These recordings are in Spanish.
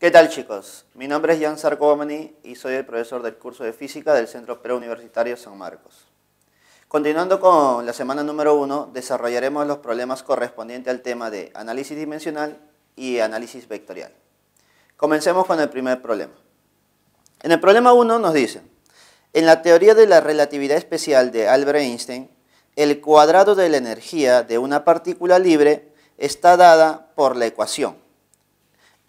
¿Qué tal chicos? Mi nombre es Jan Sarcomani y soy el profesor del curso de física del Centro Preuniversitario San Marcos. Continuando con la semana número 1, desarrollaremos los problemas correspondientes al tema de análisis dimensional y análisis vectorial. Comencemos con el primer problema. En el problema 1 nos dicen, en la teoría de la relatividad especial de Albert Einstein, el cuadrado de la energía de una partícula libre está dada por la ecuación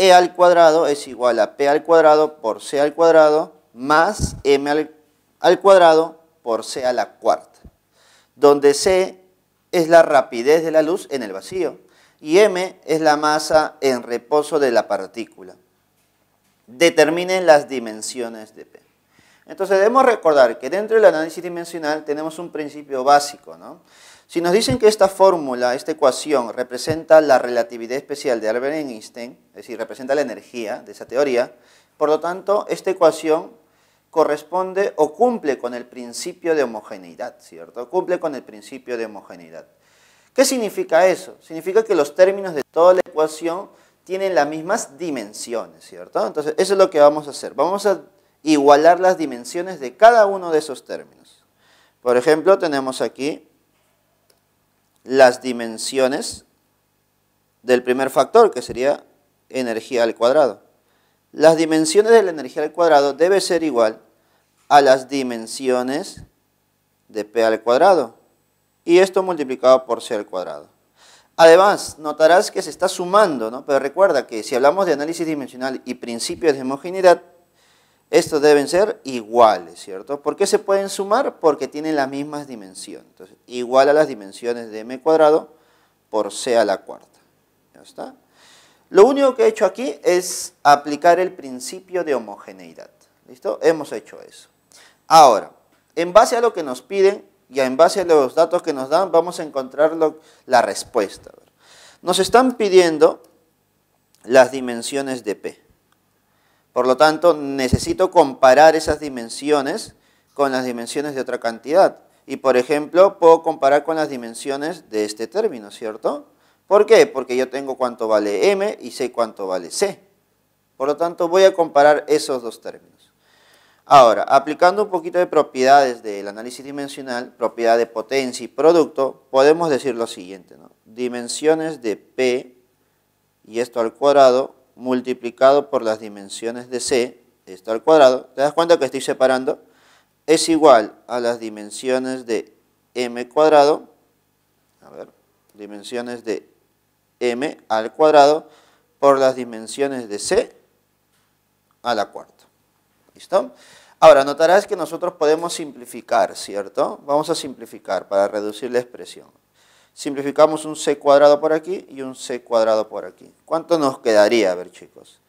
e al cuadrado es igual a p al cuadrado por c al cuadrado más m al, cuadrado por c a la cuarta, donde c es la rapidez de la luz en el vacío y m es la masa en reposo de la partícula. Determinen las dimensiones de p. Entonces debemos recordar que dentro del análisis dimensional tenemos un principio básico, ¿no? Si nos dicen que esta fórmula, esta ecuación, representa la relatividad especial de Albert Einstein, es decir, representa la energía de esa teoría, por lo tanto, esta ecuación corresponde o cumple con el principio de homogeneidad, ¿cierto? Cumple con el principio de homogeneidad. ¿Qué significa eso? Significa que los términos de toda la ecuación tienen las mismas dimensiones, ¿cierto? Entonces, eso es lo que vamos a hacer. Vamos a igualar las dimensiones de cada uno de esos términos. Por ejemplo, tenemos aquí las dimensiones del primer factor, que sería energía al cuadrado. Las dimensiones de la energía al cuadrado debe ser igual a las dimensiones de P al cuadrado. Y esto multiplicado por C al cuadrado. Además, notarás que se está sumando, ¿no? pero recuerda que si hablamos de análisis dimensional y principio de homogeneidad, estos deben ser iguales, ¿cierto? ¿Por qué se pueden sumar? Porque tienen las mismas dimensiones. Entonces, igual a las dimensiones de m cuadrado por c a la cuarta. ¿Ya está? Lo único que he hecho aquí es aplicar el principio de homogeneidad. ¿Listo? Hemos hecho eso. Ahora, en base a lo que nos piden y en base a los datos que nos dan, vamos a encontrar la respuesta. Nos están pidiendo las dimensiones de P. Por lo tanto, necesito comparar esas dimensiones con las dimensiones de otra cantidad. Y por ejemplo, puedo comparar con las dimensiones de este término, ¿cierto? ¿Por qué? Porque yo tengo cuánto vale m y sé cuánto vale c. Por lo tanto, voy a comparar esos dos términos. Ahora, aplicando un poquito de propiedades del análisis dimensional, propiedad de potencia y producto, podemos decir lo siguiente, ¿no? Dimensiones de P y esto al cuadrado multiplicado por las dimensiones de C, esto al cuadrado, te das cuenta que estoy separando, es igual a las dimensiones de m cuadrado, a ver, dimensiones de m al cuadrado por las dimensiones de c a la cuarta. ¿Listo? Ahora, notarás que nosotros podemos simplificar, ¿cierto? Vamos a simplificar para reducir la expresión. Simplificamos un c cuadrado por aquí y un c cuadrado por aquí. ¿Cuánto nos quedaría? A ver chicos,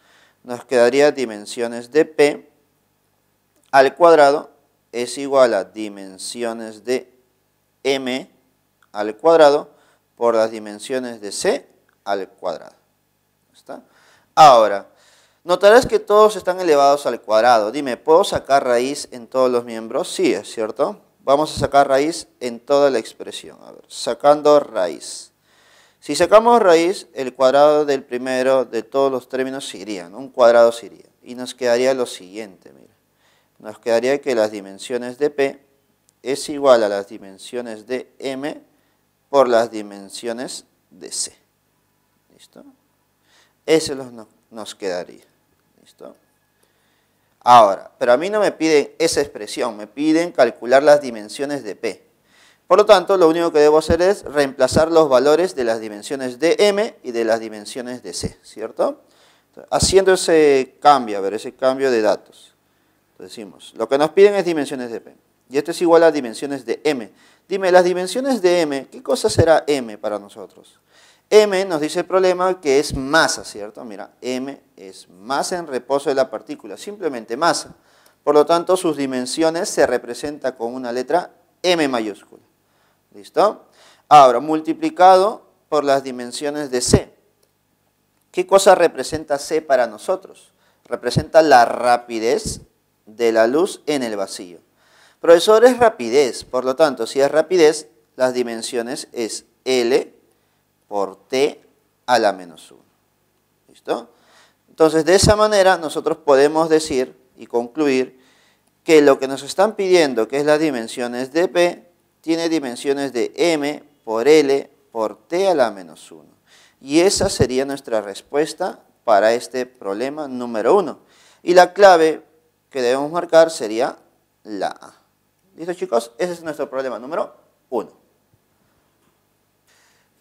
nos quedaría dimensiones de p al cuadrado es igual a dimensiones de m al cuadrado por las dimensiones de c al cuadrado. ¿Está? Ahora, notarás que todos están elevados al cuadrado. Dime, ¿puedo sacar raíz en todos los miembros? Sí, es cierto. Vamos a sacar raíz en toda la expresión. A ver, sacando raíz. Si sacamos raíz, el cuadrado del primero de todos los términos iría, un cuadrado iría. Y nos quedaría lo siguiente, mira. Nos quedaría que las dimensiones de P es igual a las dimensiones de M por las dimensiones de C. ¿Listo? Eso nos quedaría. ¿Listo? Ahora, pero a mí no me piden esa expresión, me piden calcular las dimensiones de P. Por lo tanto, lo único que debo hacer es reemplazar los valores de las dimensiones de M y de las dimensiones de C, ¿cierto? haciendo ese cambio, a ver, ese cambio de datos. Entonces, decimos, lo que nos piden es dimensiones de P. Y esto es igual a dimensiones de M. Dime, las dimensiones de M, ¿qué cosa será M para nosotros? M nos dice el problema que es masa, ¿cierto? Mira, M es masa en reposo de la partícula, simplemente masa. Por lo tanto, sus dimensiones se representa con una letra M mayúscula. ¿Listo? Ahora, multiplicado por las dimensiones de C. ¿Qué cosa representa C para nosotros? Representa la rapidez de la luz en el vacío. Profesor, es rapidez, por lo tanto, si es rapidez, las dimensiones es L por t a la menos 1. ¿Listo? Entonces, de esa manera nosotros podemos decir y concluir que lo que nos están pidiendo, que es las dimensiones de P, tiene dimensiones de M por L por T a la menos 1. Y esa sería nuestra respuesta para este problema número 1. Y la clave que debemos marcar sería la A. ¿Listo chicos? Ese es nuestro problema número 1.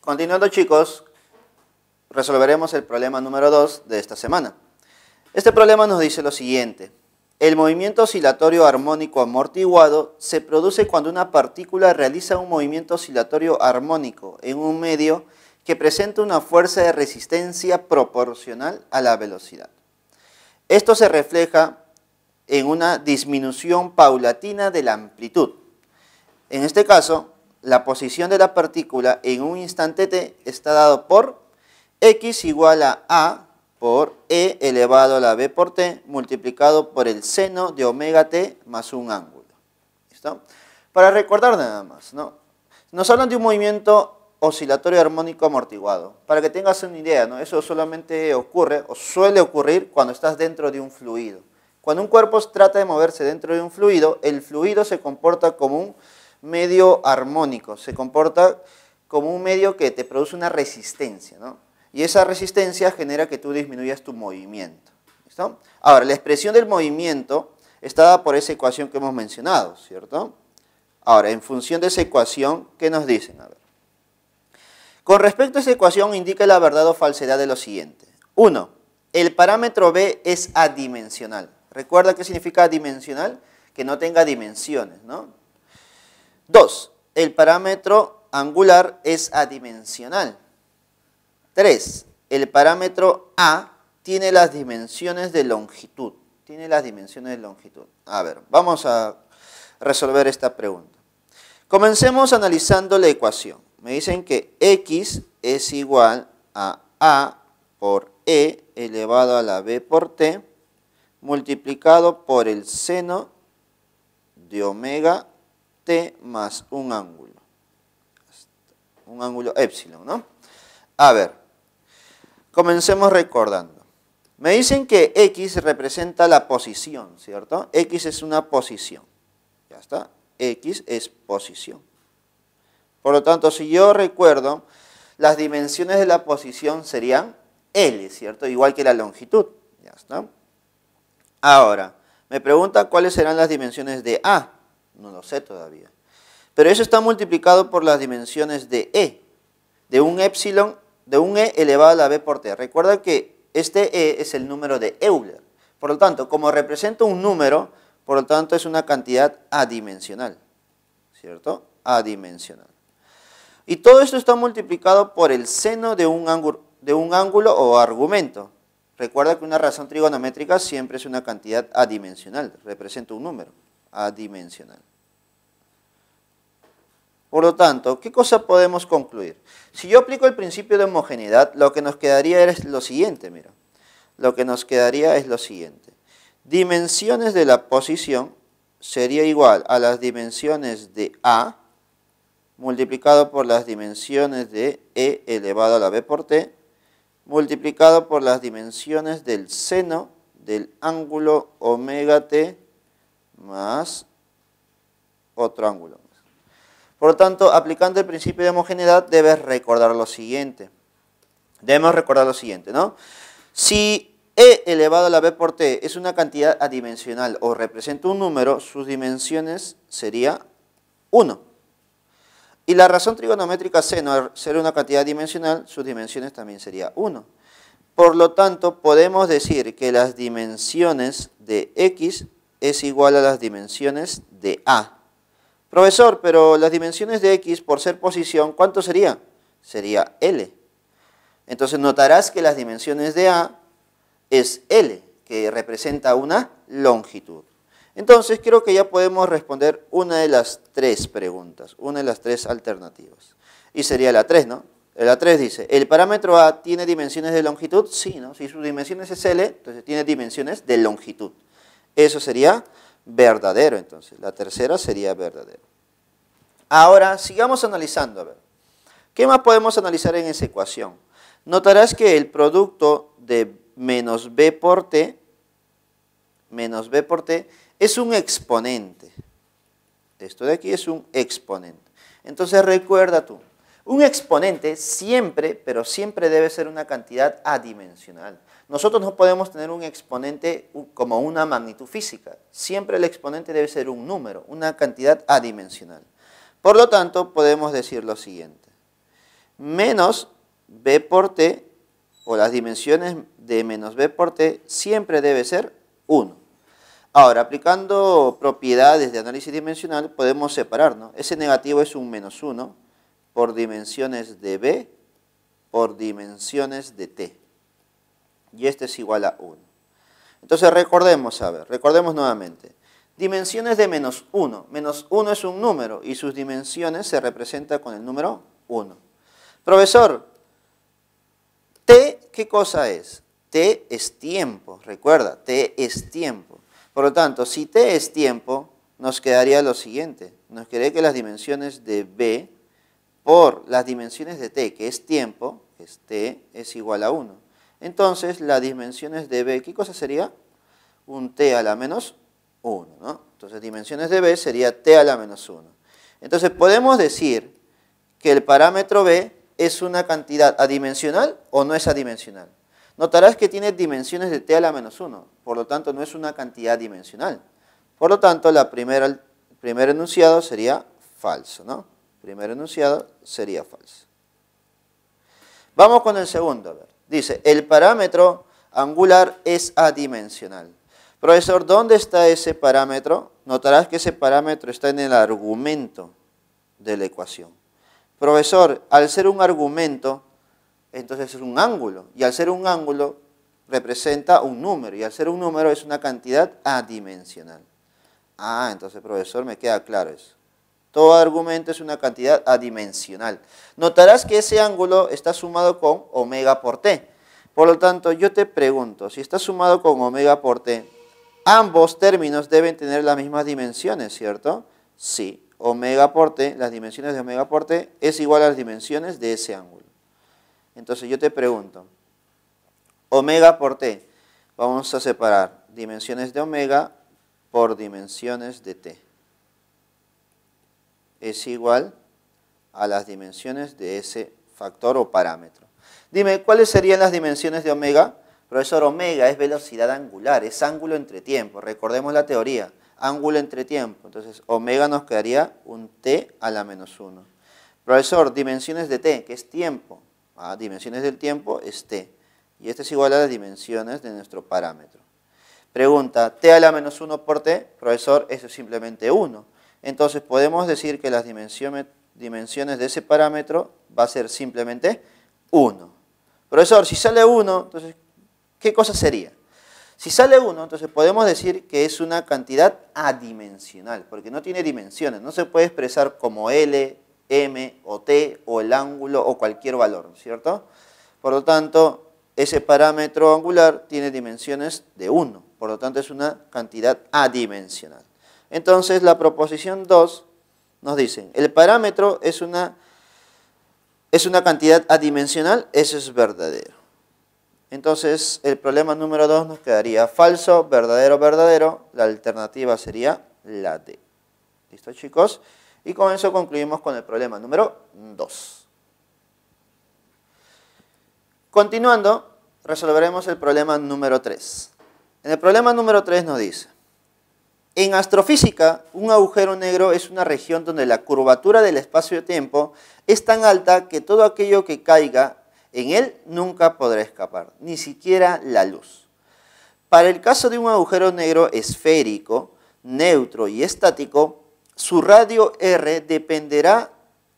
Continuando chicos, resolveremos el problema número 2 de esta semana. Este problema nos dice lo siguiente. El movimiento oscilatorio armónico amortiguado se produce cuando una partícula realiza un movimiento oscilatorio armónico en un medio que presenta una fuerza de resistencia proporcional a la velocidad. Esto se refleja en una disminución paulatina de la amplitud. En este caso, la posición de la partícula en un instante t está dado por x igual a a por e elevado a la b por t multiplicado por el seno de omega t más un ángulo. ¿Listo? Para recordar nada más, ¿no? Nos hablan de un movimiento oscilatorio armónico amortiguado. Para que tengas una idea, ¿no? Eso solamente ocurre o suele ocurrir cuando estás dentro de un fluido. Cuando un cuerpo trata de moverse dentro de un fluido, el fluido se comporta como un medio armónico, se comporta como un medio que te produce una resistencia, ¿no? Y esa resistencia genera que tú disminuyas tu movimiento. Ahora, la expresión del movimiento está dada por esa ecuación que hemos mencionado, ¿cierto? Ahora, en función de esa ecuación, ¿qué nos dicen? A ver. Con respecto a esa ecuación, indica la verdad o falsedad de lo siguiente. Uno, El parámetro B es adimensional. Recuerda qué significa adimensional, que no tenga dimensiones, ¿no? 2. El parámetro angular es adimensional. 3. El parámetro A tiene las dimensiones de longitud. Tiene las dimensiones de longitud. A ver, vamos a resolver esta pregunta. Comencemos analizando la ecuación. Me dicen que x es igual a a por e elevado a la b por t multiplicado por el seno de omega más un ángulo. Un ángulo épsilon ¿no? A ver, comencemos recordando. Me dicen que X representa la posición, ¿cierto? X es una posición. Ya está. X es posición. Por lo tanto, si yo recuerdo, las dimensiones de la posición serían L, ¿cierto? Igual que la longitud. Ya está. Ahora, me preguntan cuáles serán las dimensiones de A. No lo sé todavía. Pero eso está multiplicado por las dimensiones de E, de un epsilon, de un E elevado a la B por T. Recuerda que este E es el número de Euler. Por lo tanto, como representa un número, por lo tanto es una cantidad adimensional. ¿Cierto? Adimensional. Y todo esto está multiplicado por el seno de un ángulo, de un ángulo o argumento. Recuerda que una razón trigonométrica siempre es una cantidad adimensional, representa un número adimensional. Por lo tanto, ¿qué cosa podemos concluir? Si yo aplico el principio de homogeneidad, lo que nos quedaría es lo siguiente, mira. Lo que nos quedaría es lo siguiente. Dimensiones de la posición sería igual a las dimensiones de A multiplicado por las dimensiones de E elevado a la B por T multiplicado por las dimensiones del seno del ángulo omega T más otro ángulo. Por lo tanto, aplicando el principio de homogeneidad, debes recordar lo siguiente. Debemos recordar lo siguiente, ¿no? Si e elevado a la b por t es una cantidad adimensional o representa un número, sus dimensiones serían 1. Y la razón trigonométrica seno, al ser una cantidad dimensional, sus dimensiones también sería 1. Por lo tanto, podemos decir que las dimensiones de x es igual a las dimensiones de A. Profesor, pero las dimensiones de X por ser posición, ¿cuánto sería? Sería L. Entonces notarás que las dimensiones de A es L, que representa una longitud. Entonces creo que ya podemos responder una de las tres preguntas, una de las tres alternativas. Y sería la 3, ¿no? La 3 dice, ¿el parámetro A tiene dimensiones de longitud? Sí, ¿no? Si sus dimensiones es L, entonces tiene dimensiones de longitud. Eso sería verdadero, entonces. La tercera sería verdadero. Ahora, sigamos analizando. A ver, ¿qué más podemos analizar en esa ecuación? Notarás que el producto de menos b por t, menos b por t, es un exponente. Esto de aquí es un exponente. Entonces recuerda tú, un exponente siempre, pero siempre debe ser una cantidad adimensional. Nosotros no podemos tener un exponente como una magnitud física. Siempre el exponente debe ser un número, una cantidad adimensional. Por lo tanto, podemos decir lo siguiente. Menos b por t, o las dimensiones de menos b por t, siempre debe ser 1. Ahora, aplicando propiedades de análisis dimensional, podemos separarnos. Ese negativo es un menos 1 por dimensiones de b por dimensiones de t y este es igual a 1. Entonces recordemos, a ver, recordemos nuevamente. Dimensiones de menos 1. Menos 1 es un número y sus dimensiones se representan con el número 1. Profesor, T, ¿qué cosa es? T es tiempo, recuerda, T es tiempo. Por lo tanto, si T es tiempo, nos quedaría lo siguiente. Nos quedaría que las dimensiones de B por las dimensiones de T, que es tiempo, que es T, es igual a 1. Entonces, las dimensiones de B, ¿qué cosa sería? Un T a la menos 1, ¿no? Entonces, dimensiones de B sería T a la menos 1. Entonces, podemos decir que el parámetro B es una cantidad adimensional o no es adimensional. Notarás que tiene dimensiones de T a la menos 1, por lo tanto, no es una cantidad dimensional. Por lo tanto, el primer enunciado sería falso, ¿no? Primer enunciado sería falso. Vamos con el segundo, Dice, el parámetro angular es adimensional. Profesor, ¿dónde está ese parámetro? Notarás que ese parámetro está en el argumento de la ecuación. Profesor, al ser un argumento, entonces es un ángulo. Y al ser un ángulo, representa un número. Y al ser un número, es una cantidad adimensional. Ah, entonces, profesor, me queda claro eso. Todo argumento es una cantidad adimensional. Notarás que ese ángulo está sumado con omega por t. Por lo tanto, yo te pregunto, si está sumado con omega por t, ambos términos deben tener las mismas dimensiones, ¿cierto? Sí, omega por t, las dimensiones de omega por t es igual a las dimensiones de ese ángulo. Entonces yo te pregunto, omega por t, vamos a separar dimensiones de omega por dimensiones de t es igual a las dimensiones de ese factor o parámetro. Dime, ¿cuáles serían las dimensiones de omega? Profesor, omega es velocidad angular, es ángulo entre tiempo. Recordemos la teoría, ángulo entre tiempo. Entonces, omega nos quedaría un t a la menos 1. Profesor, dimensiones de t, que es tiempo. Ah, dimensiones del tiempo es t. Y esto es igual a las dimensiones de nuestro parámetro. Pregunta, t a la menos 1 por t, profesor, eso es simplemente 1 entonces podemos decir que las dimensiones de ese parámetro va a ser simplemente 1. Profesor, si sale 1, entonces, ¿qué cosa sería? Si sale 1, entonces podemos decir que es una cantidad adimensional, porque no tiene dimensiones, no se puede expresar como L, M o T o el ángulo o cualquier valor, ¿cierto? Por lo tanto, ese parámetro angular tiene dimensiones de 1, por lo tanto es una cantidad adimensional. Entonces la proposición 2 nos dice, el parámetro es una, es una cantidad adimensional, eso es verdadero. Entonces el problema número 2 nos quedaría falso, verdadero, verdadero. La alternativa sería la D. ¿Listo chicos? Y con eso concluimos con el problema número 2. Continuando, resolveremos el problema número 3. En el problema número 3 nos dice, en astrofísica, un agujero negro es una región donde la curvatura del espacio-tiempo es tan alta que todo aquello que caiga en él nunca podrá escapar, ni siquiera la luz. Para el caso de un agujero negro esférico, neutro y estático, su radio R dependerá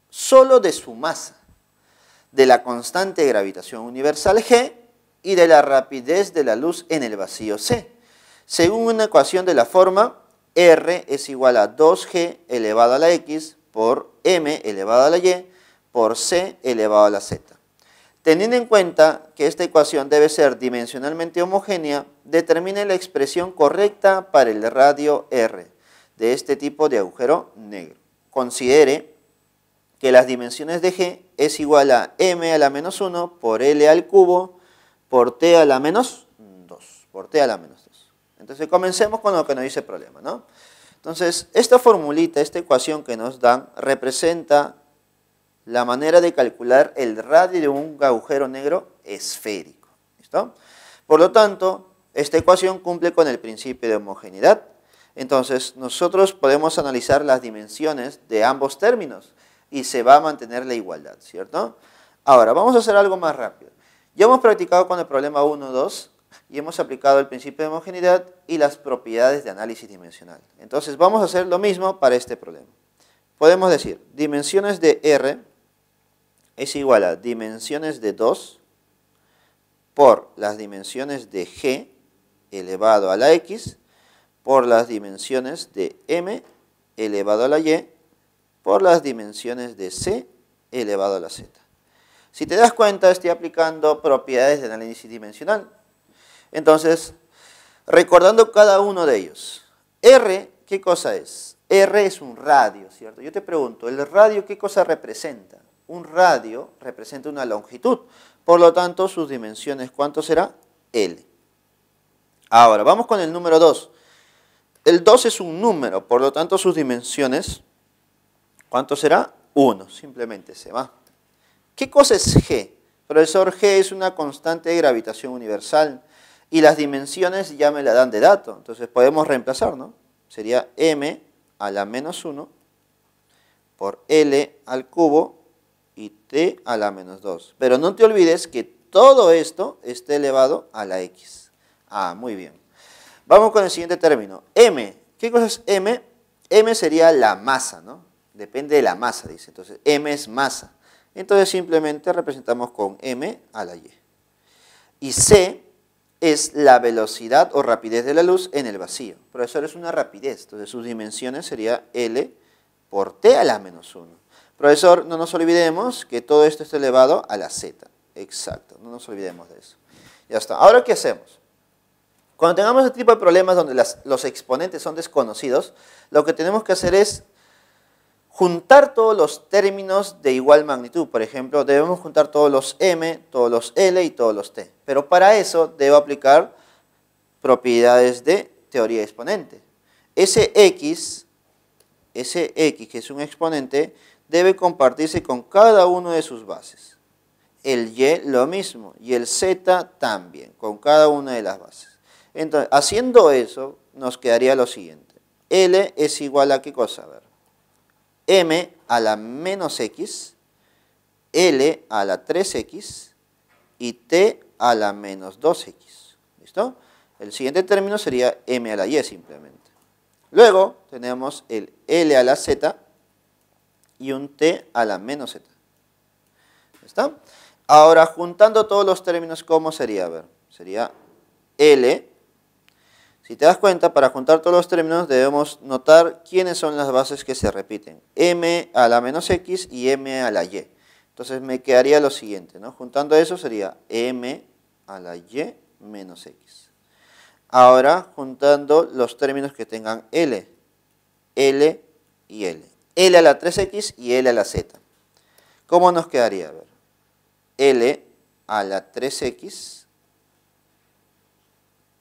solo de su masa, de la constante de gravitación universal G y de la rapidez de la luz en el vacío C, según una ecuación de la forma R es igual a 2G elevado a la X por M elevado a la Y por C elevado a la Z. Teniendo en cuenta que esta ecuación debe ser dimensionalmente homogénea, determine la expresión correcta para el radio R de este tipo de agujero negro. Considere que las dimensiones de G es igual a m a la menos 1 por L al cubo por T a la menos 2, por T a la menos entonces comencemos con lo que nos dice el problema, ¿no? Entonces, esta formulita, esta ecuación que nos dan, representa la manera de calcular el radio de un agujero negro esférico. Por lo tanto, esta ecuación cumple con el principio de homogeneidad. Entonces, nosotros podemos analizar las dimensiones de ambos términos y se va a mantener la igualdad, ¿cierto? Ahora, vamos a hacer algo más rápido. Ya hemos practicado con el problema 1, 2, y hemos aplicado el principio de homogeneidad y las propiedades de análisis dimensional. Entonces vamos a hacer lo mismo para este problema. Podemos decir, dimensiones de R es igual a dimensiones de 2 por las dimensiones de G elevado a la X por las dimensiones de M elevado a la Y por las dimensiones de C elevado a la Z. Si te das cuenta, estoy aplicando propiedades de análisis dimensional. Entonces, recordando cada uno de ellos. R, ¿qué cosa es? R es un radio, ¿cierto? Yo te pregunto, ¿el radio qué cosa representa? Un radio representa una longitud, por lo tanto, sus dimensiones, ¿cuánto será? L. Ahora, vamos con el número 2. El 2 es un número, por lo tanto, sus dimensiones, ¿cuánto será? 1, simplemente se va. ¿Qué cosa es G? Profesor, G es una constante de gravitación universal y las dimensiones ya me la dan de dato. Entonces podemos reemplazar, ¿no? Sería m a la menos 1 por l al cubo y t a la menos 2. Pero no te olvides que todo esto está elevado a la x. Ah, muy bien. Vamos con el siguiente término. m. ¿Qué cosa es m? m sería la masa, ¿no? Depende de la masa, dice. Entonces, m es masa. Entonces simplemente representamos con m a la y. Y c es la velocidad o rapidez de la luz en el vacío. Profesor, es una rapidez, entonces sus dimensiones sería L por T a la menos 1. Profesor, no nos olvidemos que todo esto está elevado a la Z. Exacto, no nos olvidemos de eso. Ya está. Ahora, ¿qué hacemos? Cuando tengamos este tipo de problemas donde los exponentes son desconocidos, lo que tenemos que hacer es juntar todos los términos de igual magnitud. Por ejemplo, debemos juntar todos los m, todos los l y todos los t. Pero para eso debo aplicar propiedades de teoría exponente. Ese x, ese x que es un exponente, debe compartirse con cada uno de sus bases. El y lo mismo y el z también, con cada una de las bases. Entonces, haciendo eso, nos quedaría lo siguiente. L es igual a qué cosa? m a la menos x, l a la 3x y t a la menos 2x. ¿Listo? El siguiente término sería m a la y simplemente. Luego tenemos el l a la z y un t a la menos z. ¿Está? Ahora, juntando todos los términos, ¿cómo sería? A ver, sería L si te das cuenta, para juntar todos los términos debemos notar quiénes son las bases que se repiten. m a la menos x y m a la y. Entonces me quedaría lo siguiente, ¿no? Juntando eso sería m a la y menos x. Ahora juntando los términos que tengan l, l y l. l a la 3x y l a la z. ¿Cómo nos quedaría? A ver, l a la 3x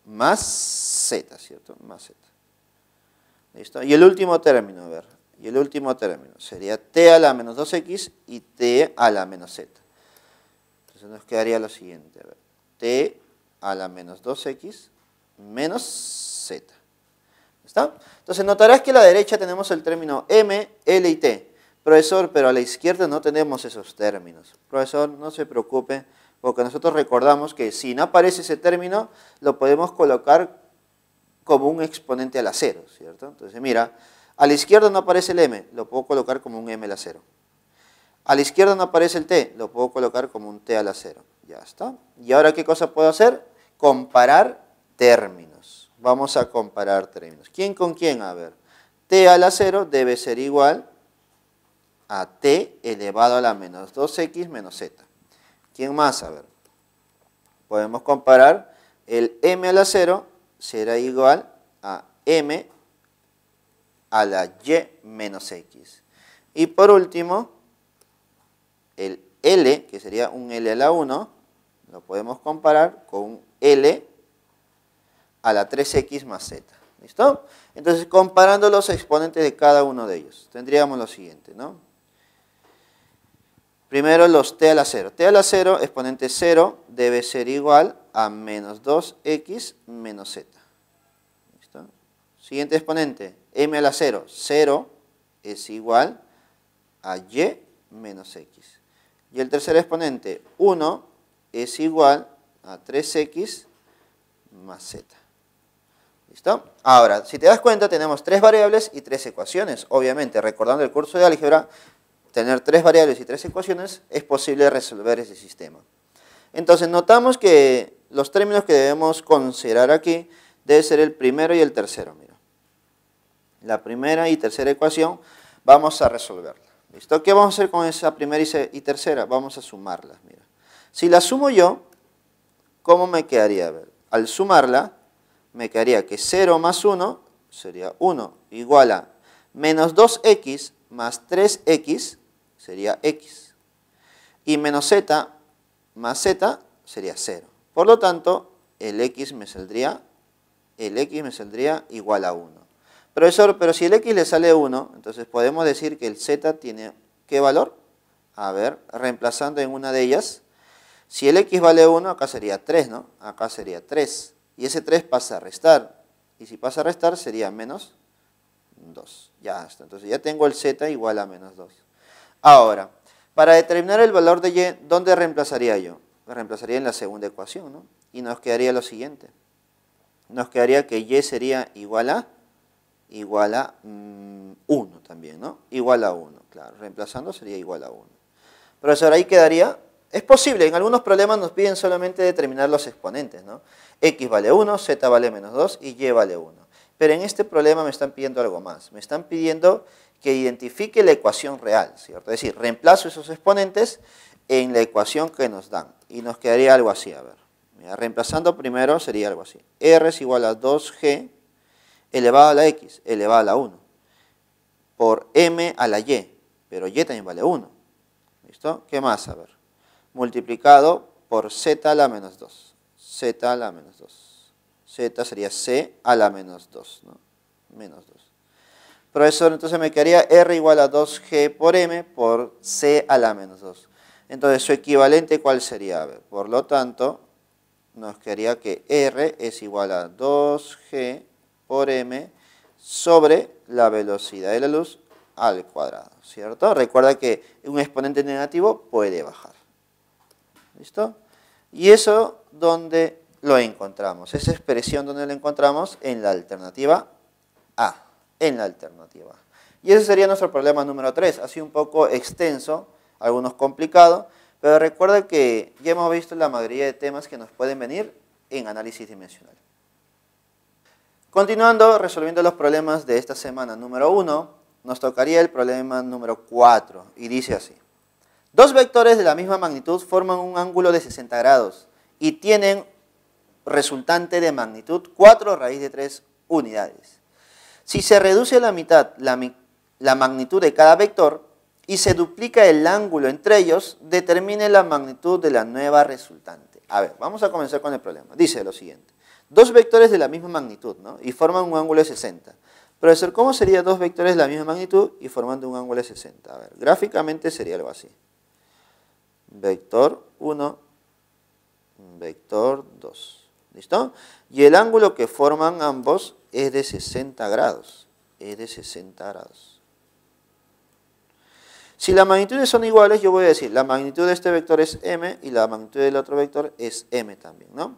más Z, ¿cierto? Más Z. ¿Listo? Y el último término, a ver. Y el último término sería t a la menos 2x y t a la menos z. Entonces nos quedaría lo siguiente, t a la menos 2x menos z. ¿Está? Entonces notarás que a la derecha tenemos el término m, l y t. Profesor, pero a la izquierda no tenemos esos términos. Profesor, no se preocupe porque nosotros recordamos que si no aparece ese término, lo podemos colocar como un exponente a la cero, ¿cierto? Entonces, mira, a la izquierda no aparece el m, lo puedo colocar como un m a la cero. A la izquierda no aparece el t, lo puedo colocar como un t a la cero. Ya está. ¿Y ahora qué cosa puedo hacer? Comparar términos. Vamos a comparar términos. ¿Quién con quién? A ver, t a la cero debe ser igual a t elevado a la menos 2x menos z. ¿Quién más? A ver, podemos comparar el m a la 0 será igual a m a la y menos x. Y por último, el L, que sería un L a la 1, lo podemos comparar con L a la 3x más z. ¿Listo? Entonces, comparando los exponentes de cada uno de ellos, tendríamos lo siguiente, ¿no? Primero los t a la 0. t a la 0 exponente 0, debe ser igual a menos 2x menos z. ¿Listo? Siguiente exponente, m a la 0 es igual a y menos x. Y el tercer exponente, 1, es igual a 3x más z. ¿Listo? Ahora, si te das cuenta, tenemos tres variables y tres ecuaciones. Obviamente, recordando el curso de álgebra, tener tres variables y tres ecuaciones, es posible resolver ese sistema. Entonces notamos que los términos que debemos considerar aquí deben ser el primero y el tercero. Mira. La primera y tercera ecuación vamos a resolverla. ¿Listo? ¿Qué vamos a hacer con esa primera y tercera? Vamos a sumarlas. Mira. Si la sumo yo, ¿cómo me quedaría? ver, al sumarla, me quedaría que 0 más 1 sería 1 igual a menos 2x más 3x sería x. Y menos z más z sería 0. Por lo tanto, el x me saldría, el x me saldría igual a 1. Profesor, pero si el x le sale 1, entonces podemos decir que el z tiene ¿qué valor? A ver, reemplazando en una de ellas. Si el x vale 1, acá sería 3, ¿no? Acá sería 3. Y ese 3 pasa a restar. Y si pasa a restar sería menos 2. Ya está. Entonces ya tengo el z igual a menos 2. Ahora, para determinar el valor de y, ¿dónde reemplazaría yo? Me reemplazaría en la segunda ecuación, ¿no? Y nos quedaría lo siguiente. Nos quedaría que y sería igual a igual a 1 mm, también, ¿no? Igual a 1, claro. Reemplazando sería igual a 1. Profesor, ahí quedaría... Es posible, en algunos problemas nos piden solamente determinar los exponentes, ¿no? X vale 1, Z vale menos 2 y Y vale 1. Pero en este problema me están pidiendo algo más. Me están pidiendo que identifique la ecuación real, ¿cierto? Es decir, reemplazo esos exponentes en la ecuación que nos dan. Y nos quedaría algo así, a ver. reemplazando primero sería algo así. R es igual a 2G elevado a la X, elevado a la 1, por M a la Y, pero Y también vale 1. ¿Listo? ¿Qué más? A ver. Multiplicado por Z a la menos 2. Z a la menos 2. Z sería C a la menos 2, ¿no? Menos 2 Profesor, entonces me quedaría R igual a 2G por M por C a la menos 2. Entonces, su equivalente, ¿cuál sería? Por lo tanto, nos quedaría que R es igual a 2G por M sobre la velocidad de la luz al cuadrado, ¿cierto? Recuerda que un exponente negativo puede bajar. ¿Listo? Y eso, ¿dónde lo encontramos? Esa expresión, ¿dónde la encontramos? En la alternativa A en la alternativa. Y ese sería nuestro problema número 3. así un poco extenso, algunos complicado, pero recuerda que ya hemos visto la mayoría de temas que nos pueden venir en análisis dimensional. Continuando, resolviendo los problemas de esta semana número 1, nos tocaría el problema número 4 y dice así. Dos vectores de la misma magnitud forman un ángulo de 60 grados y tienen resultante de magnitud 4 raíz de 3 unidades. Si se reduce a la mitad la, magnitud de cada vector y se duplica el ángulo entre ellos, determine la magnitud de la nueva resultante. A ver, vamos a comenzar con el problema. Dice lo siguiente. Dos vectores de la misma magnitud ¿no? y forman un ángulo de 60. Profesor, ¿cómo sería dos vectores de la misma magnitud y formando un ángulo de 60? A ver, gráficamente sería algo así. Vector 1, vector 2. ¿Listo? Y el ángulo que forman ambos es de 60 grados. Es de 60 grados. Si las magnitudes son iguales, yo voy a decir, la magnitud de este vector es m y la magnitud del otro vector es m también, ¿no?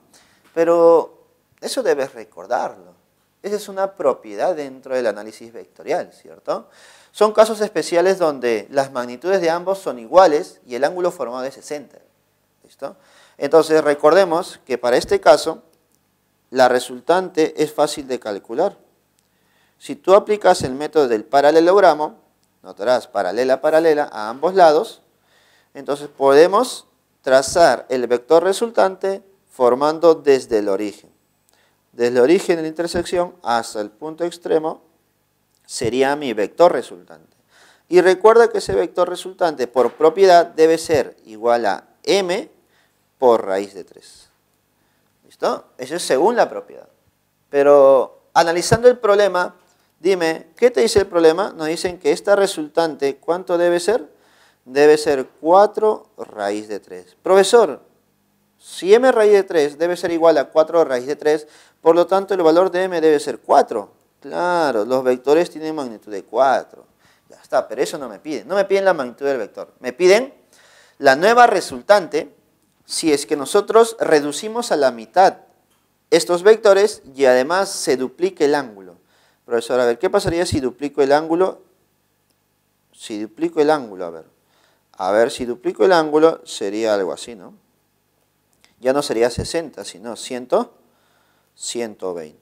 Pero eso debes recordarlo. Esa es una propiedad dentro del análisis vectorial, ¿cierto? Son casos especiales donde las magnitudes de ambos son iguales y el ángulo formado es 60, ¿listo? Entonces recordemos que para este caso la resultante es fácil de calcular. Si tú aplicas el método del paralelogramo, notarás paralela, paralela a ambos lados, entonces podemos trazar el vector resultante formando desde el origen. Desde el origen de la intersección hasta el punto extremo sería mi vector resultante. Y recuerda que ese vector resultante por propiedad debe ser igual a m por raíz de 3. ¿Listo? Eso es según la propiedad. Pero analizando el problema, dime, ¿qué te dice el problema? Nos dicen que esta resultante, ¿cuánto debe ser? Debe ser 4 raíz de 3. Profesor, si m raíz de 3 debe ser igual a 4 raíz de 3, por lo tanto el valor de m debe ser 4. Claro, los vectores tienen magnitud de 4. Ya está, pero eso no me piden. No me piden la magnitud del vector. Me piden la nueva resultante si es que nosotros reducimos a la mitad estos vectores y además se duplique el ángulo. Profesor, a ver, ¿qué pasaría si duplico el ángulo? Si duplico el ángulo, a ver. A ver, si duplico el ángulo sería algo así, ¿no? Ya no sería 60, sino 100, 120.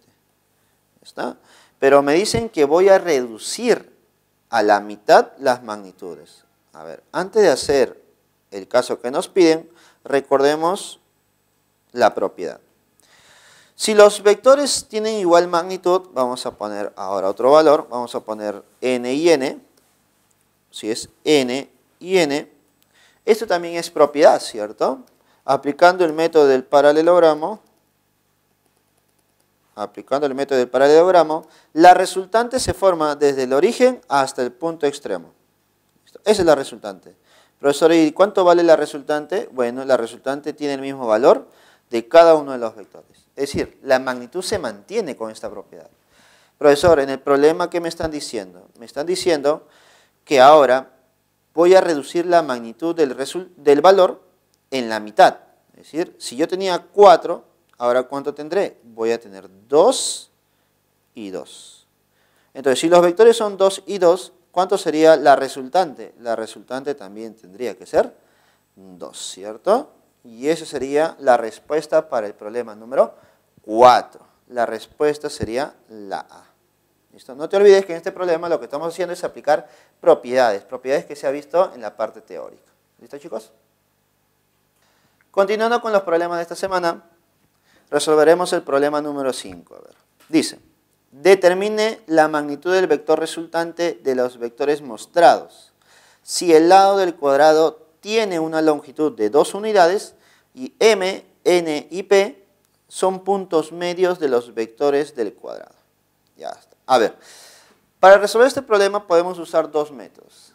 ¿Está? Pero me dicen que voy a reducir a la mitad las magnitudes. A ver, antes de hacer el caso que nos piden, Recordemos la propiedad. Si los vectores tienen igual magnitud, vamos a poner ahora otro valor, vamos a poner n y n, si es n y n, esto también es propiedad, ¿cierto? Aplicando el método del paralelogramo, aplicando el método del paralelogramo, la resultante se forma desde el origen hasta el punto extremo. Esa es la resultante. Profesor, ¿y cuánto vale la resultante? Bueno, la resultante tiene el mismo valor de cada uno de los vectores. Es decir, la magnitud se mantiene con esta propiedad. Profesor, en el problema, que me están diciendo? Me están diciendo que ahora voy a reducir la magnitud del, valor en la mitad. Es decir, si yo tenía 4, ahora ¿cuánto tendré? Voy a tener 2 y 2. Entonces, si los vectores son 2 y 2, ¿Cuánto sería la resultante? La resultante también tendría que ser 2, ¿cierto? Y esa sería la respuesta para el problema número 4. La respuesta sería la A. ¿Listo? No te olvides que en este problema lo que estamos haciendo es aplicar propiedades, propiedades que se ha visto en la parte teórica. ¿Listo, chicos? Continuando con los problemas de esta semana, resolveremos el problema número 5. A ver, dice... Determine la magnitud del vector resultante de los vectores mostrados. Si el lado del cuadrado tiene una longitud de dos unidades y m, n y p son puntos medios de los vectores del cuadrado. Ya está. A ver, para resolver este problema podemos usar dos métodos,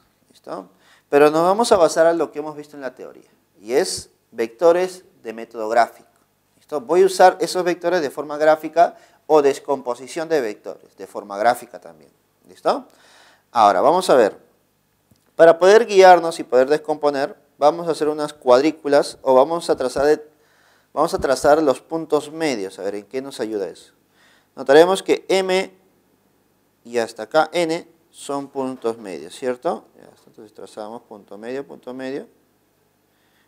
Pero nos vamos a basar en lo que hemos visto en la teoría, y es vectores de método gráfico. Voy a usar esos vectores de forma gráfica o descomposición de vectores, de forma gráfica también. ¿Listo? Ahora, vamos a ver. Para poder guiarnos y poder descomponer, vamos a hacer unas cuadrículas o vamos a trazar, vamos a trazar los puntos medios. A ver, ¿en qué nos ayuda eso? Notaremos que M y hasta acá N son puntos medios, ¿cierto? Entonces trazamos punto medio, punto medio.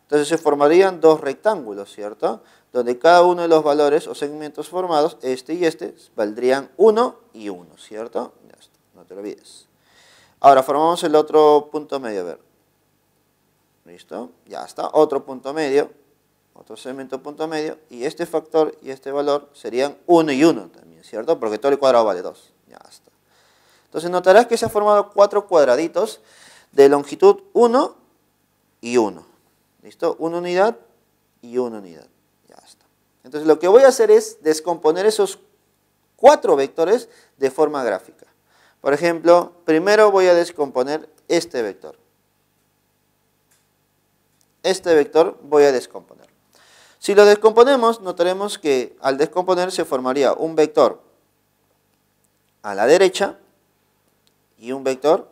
Entonces se formarían dos rectángulos, ¿cierto? Donde cada uno de los valores o segmentos formados, este y este, valdrían 1 y 1, ¿cierto? Ya está, No te lo olvides. Ahora formamos el otro punto medio, a ver. ¿Listo? Ya está. Otro punto medio, otro segmento punto medio, y este factor y este valor serían 1 y 1 también, ¿cierto? Porque todo el cuadrado vale 2. Ya está. Entonces notarás que se han formado cuatro cuadraditos de longitud 1 y 1. ¿Listo? Una unidad y una unidad. Ya está. Entonces lo que voy a hacer es descomponer esos cuatro vectores de forma gráfica. Por ejemplo, primero voy a descomponer este vector. Este vector voy a descomponer. Si lo descomponemos, notaremos que al descomponer se formaría un vector a la derecha y un vector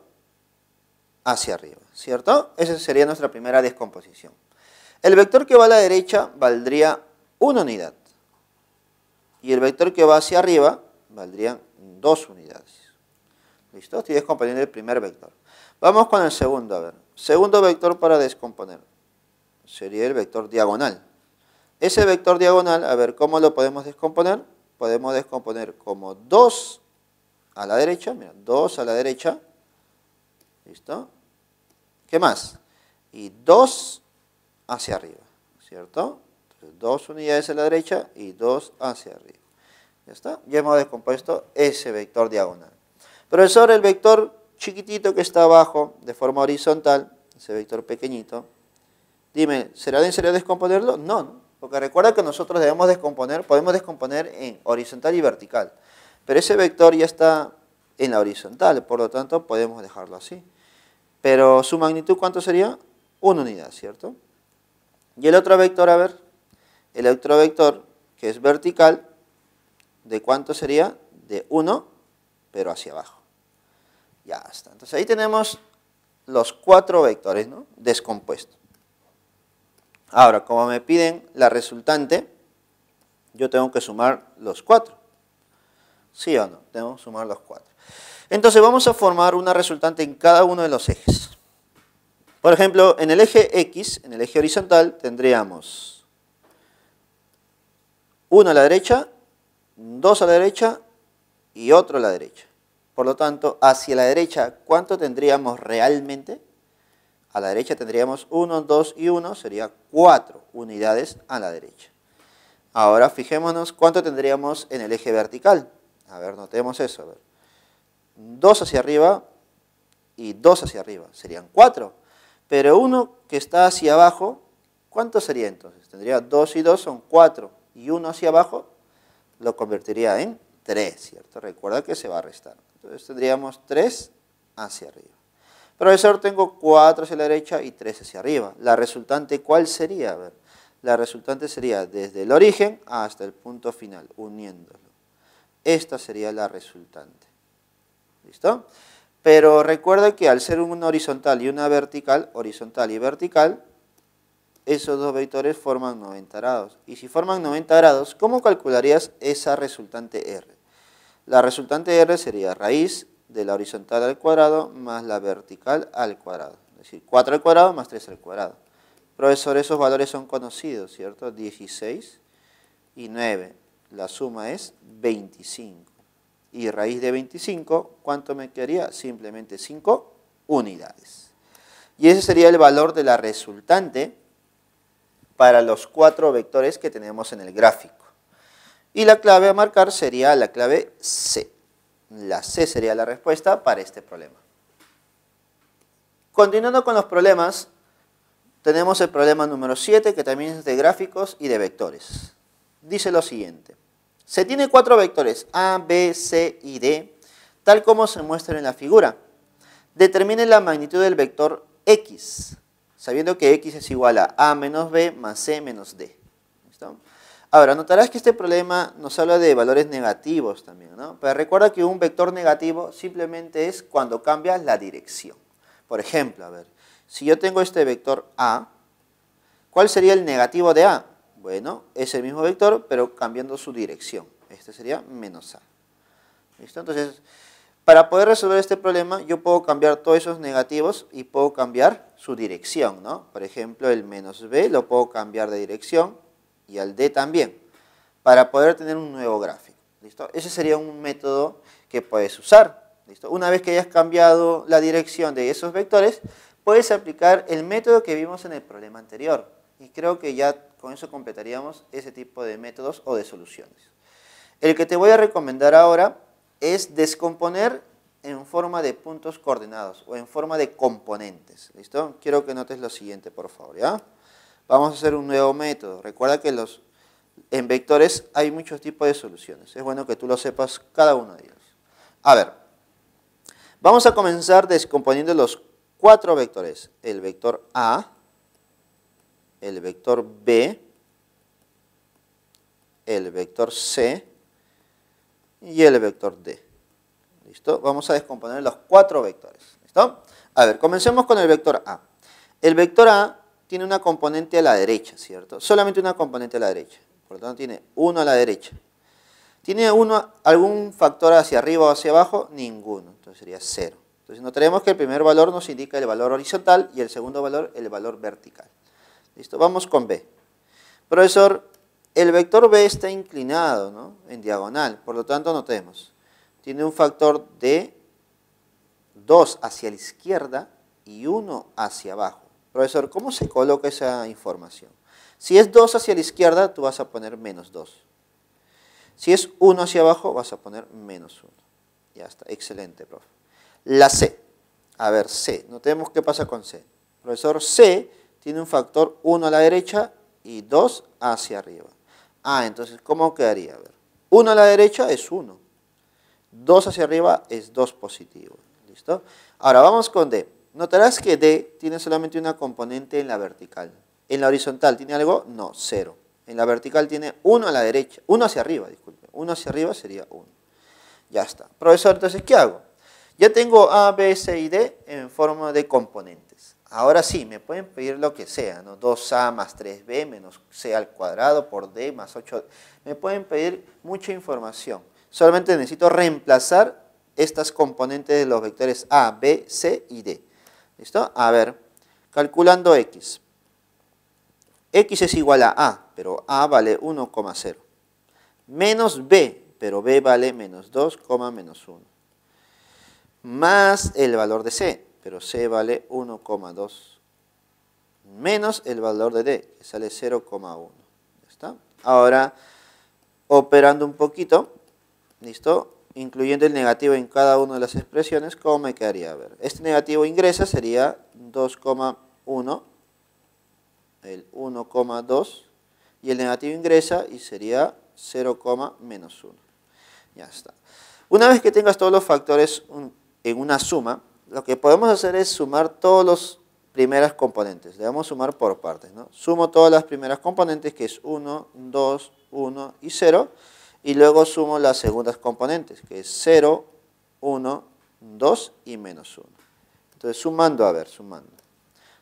hacia arriba, ¿cierto? Esa sería nuestra primera descomposición. El vector que va a la derecha valdría una unidad. Y el vector que va hacia arriba valdrían dos unidades. ¿Listo? Estoy descomponiendo el primer vector. Vamos con el segundo, a ver. Segundo vector para descomponer sería el vector diagonal. Ese vector diagonal, a ver, ¿cómo lo podemos descomponer? Podemos descomponer como 2 a la derecha, mira, 2 a la derecha, ¿listo? ¿Qué más? Y dos hacia arriba, ¿cierto? Dos unidades a la derecha y dos hacia arriba. ¿Ya está? Ya hemos descompuesto ese vector diagonal. Profesor, el vector chiquitito que está abajo, de forma horizontal, ese vector pequeñito, dime, ¿será necesario descomponerlo? No, no, porque recuerda que nosotros debemos descomponer, podemos descomponer en horizontal y vertical, pero ese vector ya está en la horizontal, por lo tanto podemos dejarlo así. Pero su magnitud, ¿cuánto sería? Una unidad, ¿cierto? Y el otro vector, a ver, el otro vector que es vertical, ¿de cuánto sería? De 1, pero hacia abajo. Ya está. Entonces ahí tenemos los cuatro vectores ¿no? descompuestos. Ahora, como me piden la resultante, yo tengo que sumar los cuatro. ¿Sí o no? Tengo que sumar los cuatro. Entonces vamos a formar una resultante en cada uno de los ejes. Por ejemplo, en el eje X, en el eje horizontal, tendríamos uno a la derecha, dos a la derecha y otro a la derecha. Por lo tanto, hacia la derecha, ¿cuánto tendríamos realmente? A la derecha tendríamos 1, 2 y 1, sería cuatro unidades a la derecha. Ahora fijémonos cuánto tendríamos en el eje vertical. A ver, notemos eso dos hacia arriba y dos hacia arriba, serían cuatro. Pero uno que está hacia abajo, ¿cuánto sería entonces? Tendría dos y dos son cuatro, y uno hacia abajo lo convertiría en tres, ¿cierto? Recuerda que se va a restar. Entonces tendríamos tres hacia arriba. Profesor, tengo 4 hacia la derecha y 3 hacia arriba. ¿La resultante cuál sería? A ver, la resultante sería desde el origen hasta el punto final, uniéndolo. Esta sería la resultante. ¿Listo? Pero recuerda que al ser una horizontal y una vertical, horizontal y vertical, esos dos vectores forman 90 grados. Y si forman 90 grados, ¿cómo calcularías esa resultante R? La resultante R sería raíz de la horizontal al cuadrado más la vertical al cuadrado. Es decir, 4 al cuadrado más 3 al cuadrado. Profesor, esos valores son conocidos, ¿cierto? 16 y 9. La suma es 25 y raíz de 25, ¿cuánto me quedaría? Simplemente 5 unidades. Y ese sería el valor de la resultante para los cuatro vectores que tenemos en el gráfico. Y la clave a marcar sería la clave C. La C sería la respuesta para este problema. Continuando con los problemas, tenemos el problema número 7 que también es de gráficos y de vectores. Dice lo siguiente. Se tiene cuatro vectores A, B, C y D, tal como se muestra en la figura. Determine la magnitud del vector X, sabiendo que X es igual a A menos B más C menos D. Ahora, notarás que este problema nos habla de valores negativos también, ¿no? Pero recuerda que un vector negativo simplemente es cuando cambia la dirección. Por ejemplo, a ver, si yo tengo este vector A, ¿cuál sería el negativo de A? Bueno, es el mismo vector, pero cambiando su dirección. Este sería menos A. ¿Listo? Entonces, para poder resolver este problema, yo puedo cambiar todos esos negativos y puedo cambiar su dirección, ¿no? Por ejemplo, el menos B lo puedo cambiar de dirección y al D también, para poder tener un nuevo gráfico. ¿Listo? Ese sería un método que puedes usar. ¿Listo? Una vez que hayas cambiado la dirección de esos vectores, puedes aplicar el método que vimos en el problema anterior. Y creo que ya con eso completaríamos ese tipo de métodos o de soluciones. El que te voy a recomendar ahora es descomponer en forma de puntos coordenados o en forma de componentes. ¿Listo? Quiero que notes lo siguiente, por favor. ¿ya? Vamos a hacer un nuevo método. Recuerda que los, en vectores hay muchos tipos de soluciones. Es bueno que tú lo sepas cada uno de ellos. A ver, vamos a comenzar descomponiendo los cuatro vectores. El vector A, el vector B, el vector C y el vector D. ¿Listo? Vamos a descomponer los cuatro vectores. ¿Listo? A ver, comencemos con el vector A. El vector A tiene una componente a la derecha, ¿cierto? Solamente una componente a la derecha. Por lo tanto, tiene uno a la derecha. ¿Tiene uno, algún factor hacia arriba o hacia abajo? Ninguno. Entonces sería cero. Entonces notaremos que el primer valor nos indica el valor horizontal y el segundo valor el valor vertical. Listo, vamos con B. Profesor, el vector B está inclinado ¿no? en diagonal, por lo tanto notemos, tiene un factor de 2 hacia la izquierda y 1 hacia abajo. Profesor, ¿cómo se coloca esa información? Si es 2 hacia la izquierda, tú vas a poner menos 2. Si es 1 hacia abajo, vas a poner menos 1. Ya está, excelente, profe. La C. A ver, C. Notemos qué pasa con C. Profesor, C tiene un factor 1 a la derecha y 2 hacia arriba. Ah, entonces, ¿cómo quedaría? ver, 1 a la derecha es 1. 2 hacia arriba es 2 positivo. ¿Listo? Ahora vamos con D. Notarás que D tiene solamente una componente en la vertical. ¿En la horizontal tiene algo? No, 0. En la vertical tiene 1 a la derecha, 1 hacia arriba, disculpe. 1 hacia arriba sería 1. Ya está. Profesor, entonces, ¿qué hago? Ya tengo A, B, C y D en forma de componente. Ahora sí, me pueden pedir lo que sea, ¿no? 2a más 3b menos c al cuadrado por d más 8. Me pueden pedir mucha información. Solamente necesito reemplazar estas componentes de los vectores a, b, c y d. ¿Listo? A ver, calculando x. x es igual a a, pero a vale 1,0. Menos b, pero b vale menos 2, menos 1. Más el valor de c, pero C vale 1,2 menos el valor de D, que sale 0,1. ¿Está? Ahora, operando un poquito, ¿listo? Incluyendo el negativo en cada una de las expresiones, ¿cómo me quedaría? A ver, este negativo ingresa, sería 2,1, el 1,2, y el negativo ingresa y sería 0, menos 1. Ya está. Una vez que tengas todos los factores en una suma, lo que podemos hacer es sumar todos los primeras componentes. Le vamos a sumar por partes. ¿no? Sumo todas las primeras componentes, que es 1, 2, 1 y 0. Y luego sumo las segundas componentes, que es 0, 1, 2 y menos 1. Entonces, sumando, a ver, sumando.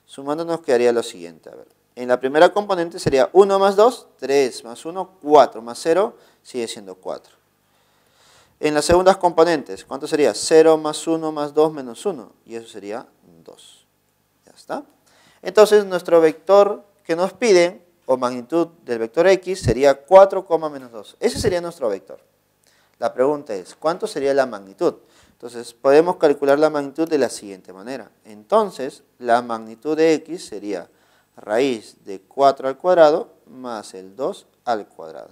Sumando nos quedaría lo siguiente, a ver. En la primera componente sería 1 más 2, 3 más 1, 4 más 0, sigue siendo 4. En las segundas componentes, ¿cuánto sería? 0 más 1 más 2 menos 1. Y eso sería 2. ¿Ya está? Entonces nuestro vector que nos piden, o magnitud del vector x, sería 4, menos 2. Ese sería nuestro vector. La pregunta es, ¿cuánto sería la magnitud? Entonces podemos calcular la magnitud de la siguiente manera. Entonces la magnitud de x sería raíz de 4 al cuadrado más el 2 al cuadrado.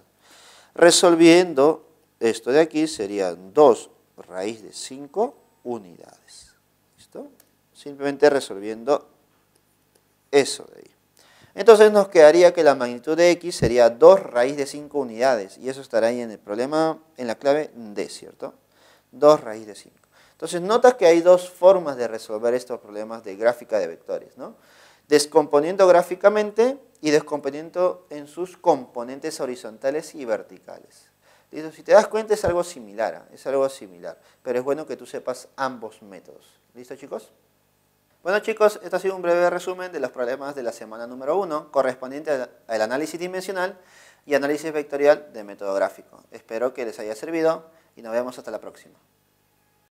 Resolviendo esto de aquí sería 2 raíz de 5 unidades. ¿Listo? Simplemente resolviendo eso de ahí. Entonces nos quedaría que la magnitud de x sería 2 raíz de 5 unidades. Y eso estará ahí en el problema, en la clave D, ¿cierto? 2 raíz de 5. Entonces notas que hay dos formas de resolver estos problemas de gráfica de vectores, ¿no? Descomponiendo gráficamente y descomponiendo en sus componentes horizontales y verticales. Si te das cuenta es algo similar, es algo similar, pero es bueno que tú sepas ambos métodos. ¿Listo chicos? Bueno chicos, este ha sido un breve resumen de los problemas de la semana número 1 correspondiente al análisis dimensional y análisis vectorial de método gráfico. Espero que les haya servido y nos vemos hasta la próxima.